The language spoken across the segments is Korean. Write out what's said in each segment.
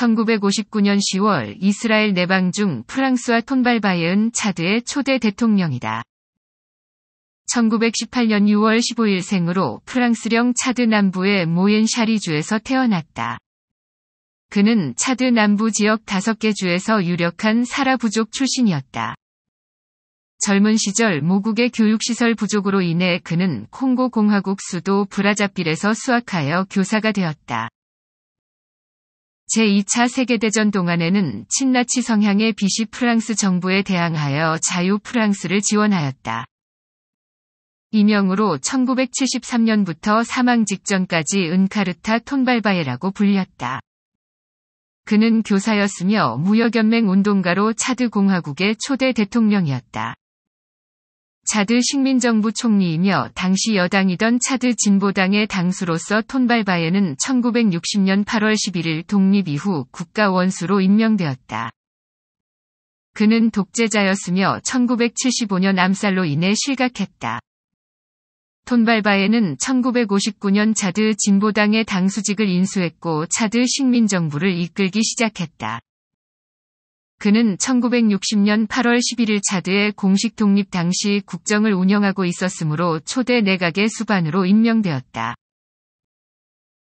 1959년 10월 이스라엘 내방 중 프랑스와 톤발바이은 차드의 초대 대통령이다. 1918년 6월 15일 생으로 프랑스령 차드 남부의 모엔 샤리주에서 태어났다. 그는 차드 남부 지역 5개 주에서 유력한 사라 부족 출신이었다. 젊은 시절 모국의 교육시설 부족으로 인해 그는 콩고 공화국 수도 브라자빌에서 수학하여 교사가 되었다. 제2차 세계대전 동안에는 친나치 성향의 비시 프랑스 정부에 대항하여 자유 프랑스를 지원하였다. 이명으로 1973년부터 사망 직전까지 은카르타 톤발바에라고 불렸다. 그는 교사였으며 무역연맹 운동가로 차드 공화국의 초대 대통령이었다. 차드 식민정부 총리이며 당시 여당이던 차드 진보당의 당수로서 톤발바에는 1960년 8월 11일 독립 이후 국가 원수로 임명되었다. 그는 독재자였으며 1975년 암살로 인해 실각했다. 톤발바에는 1959년 차드 진보당의 당수직을 인수했고 차드 식민정부를 이끌기 시작했다. 그는 1960년 8월 11일 차드의 공식 독립 당시 국정을 운영하고 있었으므로 초대 내각의 수반으로 임명되었다.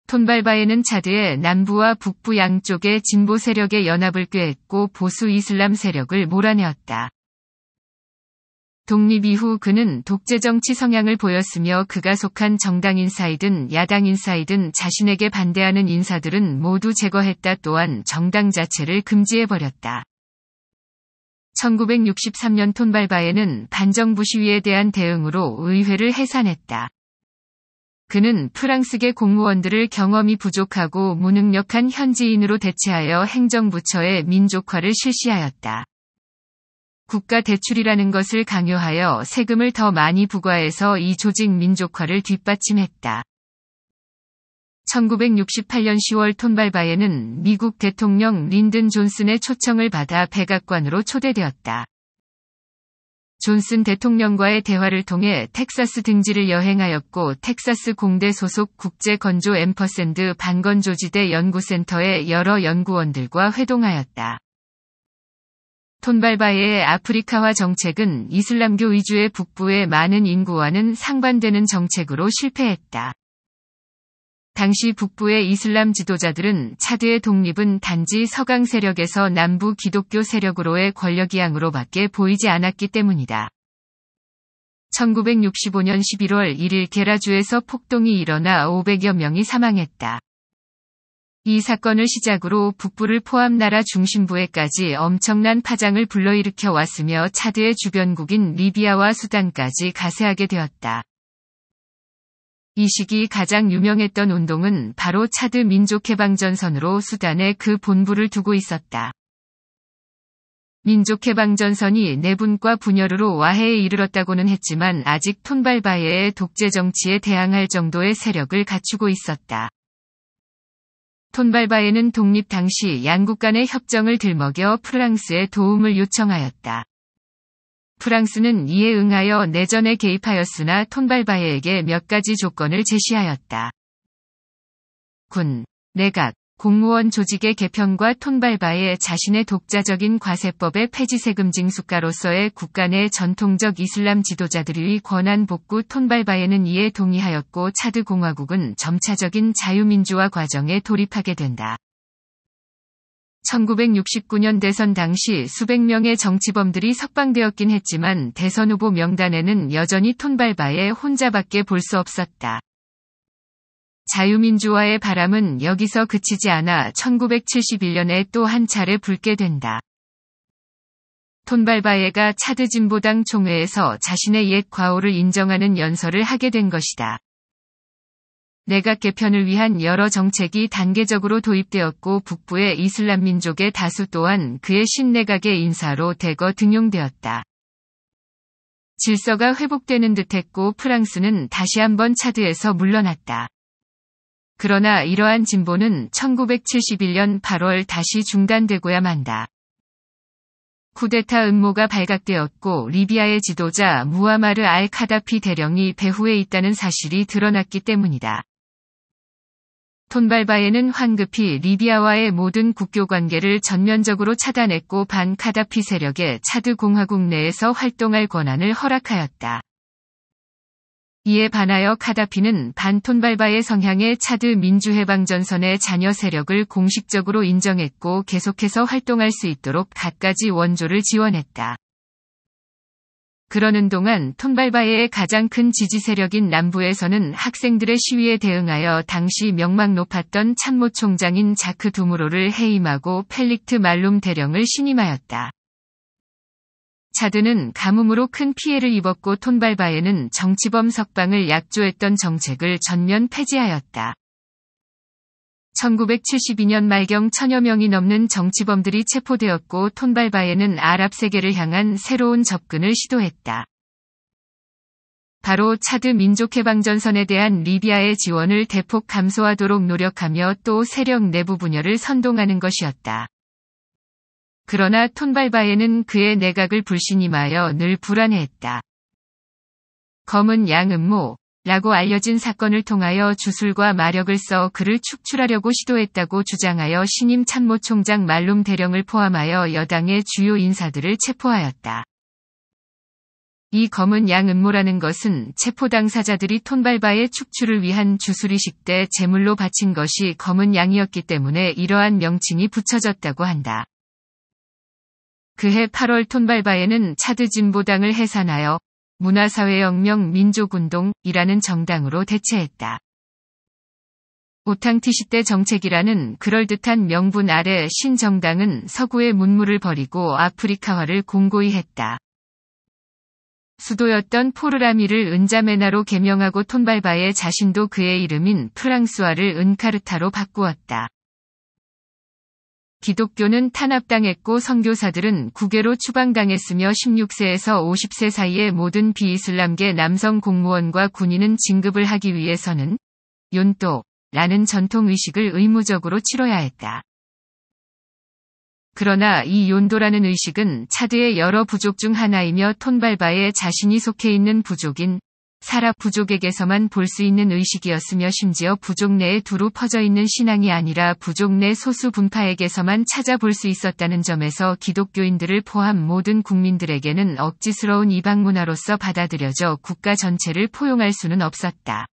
톤발바에는 차드의 남부와 북부 양쪽의 진보 세력의 연합을 꾀했고 보수 이슬람 세력을 몰아내었다. 독립 이후 그는 독재 정치 성향을 보였으며 그가 속한 정당 인사이든 야당 인사이든 자신에게 반대하는 인사들은 모두 제거했다 또한 정당 자체를 금지해버렸다. 1963년 톤발바에는 반정부 시위에 대한 대응으로 의회를 해산했다. 그는 프랑스계 공무원들을 경험이 부족하고 무능력한 현지인으로 대체하여 행정부처의 민족화를 실시하였다. 국가 대출이라는 것을 강요하여 세금을 더 많이 부과해서 이 조직 민족화를 뒷받침했다. 1968년 10월 톤발바에는 미국 대통령 린든 존슨의 초청을 받아 백악관으로 초대되었다. 존슨 대통령과의 대화를 통해 텍사스 등지를 여행하였고 텍사스 공대 소속 국제 건조 앰퍼샌드 반건조지대 연구센터의 여러 연구원들과 회동하였다. 톤발바의 아프리카화 정책은 이슬람교 위주의 북부의 많은 인구와는 상반되는 정책으로 실패했다. 당시 북부의 이슬람 지도자들은 차드의 독립은 단지 서강 세력에서 남부 기독교 세력으로의 권력이양으로밖에 보이지 않았기 때문이다. 1965년 11월 1일 게라주에서 폭동이 일어나 500여 명이 사망했다. 이 사건을 시작으로 북부를 포함 나라 중심부에까지 엄청난 파장을 불러일으켜 왔으며 차드의 주변국인 리비아와 수단까지 가세하게 되었다. 이 시기 가장 유명했던 운동은 바로 차드 민족해방전선으로 수단에 그 본부를 두고 있었다. 민족해방전선이 내분과 네 분열으로 와해에 이르렀다고는 했지만 아직 톤발바에의 독재 정치에 대항할 정도의 세력을 갖추고 있었다. 톤발바에는 독립 당시 양국 간의 협정을 들먹여 프랑스의 도움을 요청하였다. 프랑스는 이에 응하여 내전에 개입하였으나 톤발바에에게 몇 가지 조건을 제시하였다. 군, 내각, 공무원 조직의 개편과 톤발바에 자신의 독자적인 과세법의 폐지 세금 징수가로서의 국가 내 전통적 이슬람 지도자들의 권한 복구 톤발바에는 이에 동의하였고 차드 공화국은 점차적인 자유민주화 과정에 돌입하게 된다. 1969년 대선 당시 수백 명의 정치범들이 석방되었긴 했지만 대선 후보 명단에는 여전히 톤발바에 혼자밖에 볼 수 없었다. 자유민주화의 바람은 여기서 그치지 않아 1971년에 또 한 차례 불게 된다. 톤발바예가 차드 진보당 총회에서 자신의 옛 과오를 인정하는 연설을 하게 된 것이다. 내각 개편을 위한 여러 정책이 단계적으로 도입되었고 북부의 이슬람 민족의 다수 또한 그의 신내각의 인사로 대거 등용되었다. 질서가 회복되는 듯했고 프랑스는 다시 한번 차드에서 물러났다. 그러나 이러한 진보는 1971년 8월 다시 중단되고야 만다. 쿠데타 음모가 발각되었고 리비아의 지도자 무하마르알 카다피 대령이 배후에 있다는 사실이 드러났기 때문이다. 톤발바에는 황급히 리비아와의 모든 국교 관계를 전면적으로 차단했고 반 카다피 세력의 차드 공화국 내에서 활동할 권한을 허락하였다. 이에 반하여 카다피는 반톤발바의 성향의 차드 민주해방전선의 자녀 세력을 공식적으로 인정했고 계속해서 활동할 수 있도록 갖가지 원조를 지원했다. 그러는 동안 톰발바의 가장 큰 지지 세력인 남부에서는 학생들의 시위에 대응하여 당시 명망 높았던 참모 총장인 자크 두무로를 해임하고 펠릭트 말룸 대령을 신임하였다. 차드는 가뭄으로 큰 피해를 입었고 톤발바에는 정치범 석방을 약조했던 정책을 전면 폐지하였다. 1972년 말경 천여 명이 넘는 정치범들이 체포되었고 톤발바에는 아랍 세계를 향한 새로운 접근을 시도했다. 바로 차드 민족해방전선에 대한 리비아의 지원을 대폭 감소하도록 노력하며 또 세력 내부 분열을 선동하는 것이었다. 그러나 톤발바에는 그의 내각을 불신임하여 늘 불안해했다. 검은 양음모, 라고 알려진 사건을 통하여 주술과 마력을 써 그를 축출하려고 시도했다고 주장하여 신임 참모총장 말룸 대령을 포함하여 여당의 주요 인사들을 체포하였다. 이 검은 양 음모라는 것은 체포 당사자들이 톤발바의 축출을 위한 주술이식 때 제물로 바친 것이 검은 양이었기 때문에 이러한 명칭이 붙여졌다고 한다. 그해 8월 톤발바에는 차드 진보당을 해산하여 문화사회혁명 민족운동이라는 정당으로 대체했다. 오탕티 시대 정책이라는 그럴듯한 명분 아래 신정당은 서구의 문물을 버리고 아프리카화를 공고히 했다. 수도였던 포르라미를 은자메나로 개명하고 톤발바에 자신도 그의 이름인 프랑스화를 은카르타로 바꾸었다. 기독교는 탄압당했고 선교사들은 국외로 추방당했으며 16세에서 50세 사이의 모든 비이슬람계 남성 공무원과 군인은 진급을 하기 위해서는 욘또라는 전통의식을 의무적으로 치러야 했다. 그러나 이 욘도라는 의식은 차드의 여러 부족 중 하나이며 톤발바에 자신이 속해 있는 부족인 사라 부족에게서만 볼 수 있는 의식이었으며 심지어 부족 내에 두루 퍼져 있는 신앙이 아니라 부족 내 소수 분파에게서만 찾아볼 수 있었다는 점에서 기독교인들을 포함 모든 국민들에게는 억지스러운 이방 문화로서 받아들여져 국가 전체를 포용할 수는 없었다.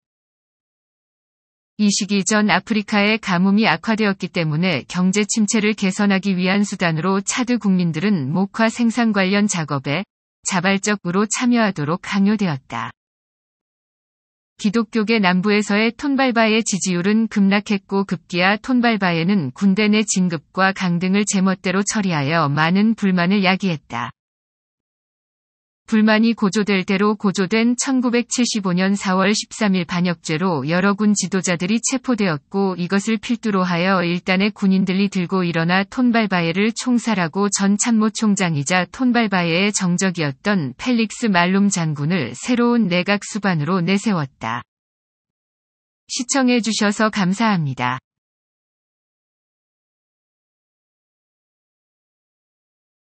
이 시기 전 아프리카의 가뭄이 악화되었기 때문에 경제 침체를 개선하기 위한 수단으로 차드 국민들은 목화 생산 관련 작업에 자발적으로 참여하도록 강요되었다. 기독교계 남부에서의 톤발바의 지지율은 급락했고 급기야 톤발바에는 군대 내 진급과 강등을 제멋대로 처리하여 많은 불만을 야기했다. 불만이 고조될 대로 고조된 1975년 4월 13일 반역죄로 여러 군 지도자들이 체포되었고 이것을 필두로 하여 일단의 군인들이 들고 일어나 톤발바에를 총살하고 전 참모총장이자 톤발바에의 정적이었던 펠릭스 말룸 장군을 새로운 내각 수반으로 내세웠다. 시청해주셔서 감사합니다.